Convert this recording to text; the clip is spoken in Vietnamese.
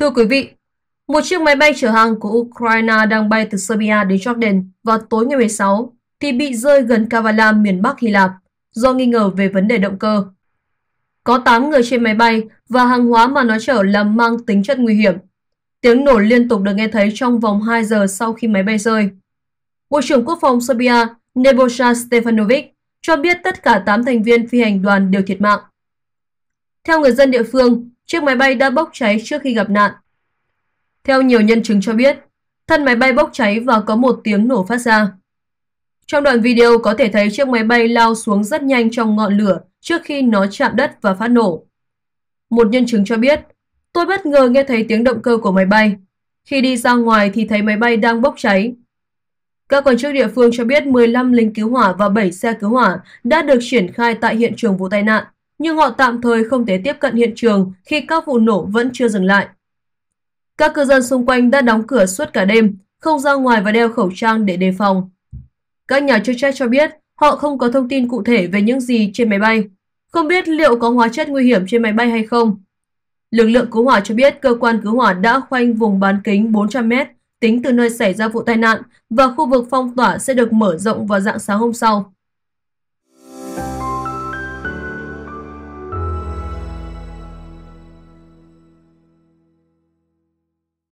Thưa quý vị, một chiếc máy bay chở hàng của Ukraine đang bay từ Serbia đến Jordan vào tối ngày 16 thì bị rơi gần Kavala miền Bắc Hy Lạp do nghi ngờ về vấn đề động cơ. Có 8 người trên máy bay và hàng hóa mà nó chở là mang tính chất nguy hiểm. Tiếng nổ liên tục được nghe thấy trong vòng 2 giờ sau khi máy bay rơi. Bộ trưởng Quốc phòng Serbia Nebosha Stefanovic cho biết tất cả 8 thành viên phi hành đoàn đều thiệt mạng. Theo người dân địa phương, chiếc máy bay đã bốc cháy trước khi gặp nạn. Theo nhiều nhân chứng cho biết, thân máy bay bốc cháy và có một tiếng nổ phát ra. Trong đoạn video có thể thấy chiếc máy bay lao xuống rất nhanh trong ngọn lửa trước khi nó chạm đất và phát nổ. Một nhân chứng cho biết, tôi bất ngờ nghe thấy tiếng động cơ của máy bay. Khi đi ra ngoài thì thấy máy bay đang bốc cháy. Các quan chức địa phương cho biết 15 lính cứu hỏa và 7 xe cứu hỏa đã được triển khai tại hiện trường vụ tai nạn nhưng họ tạm thời không thể tiếp cận hiện trường khi các vụ nổ vẫn chưa dừng lại. Các cư dân xung quanh đã đóng cửa suốt cả đêm, không ra ngoài và đeo khẩu trang để đề phòng. Các nhà chức trách cho biết họ không có thông tin cụ thể về những gì trên máy bay, không biết liệu có hóa chất nguy hiểm trên máy bay hay không. Lực lượng cứu hỏa cho biết cơ quan cứu hỏa đã khoanh vùng bán kính 400 mét tính từ nơi xảy ra vụ tai nạn và khu vực phong tỏa sẽ được mở rộng vào dạng sáng hôm sau.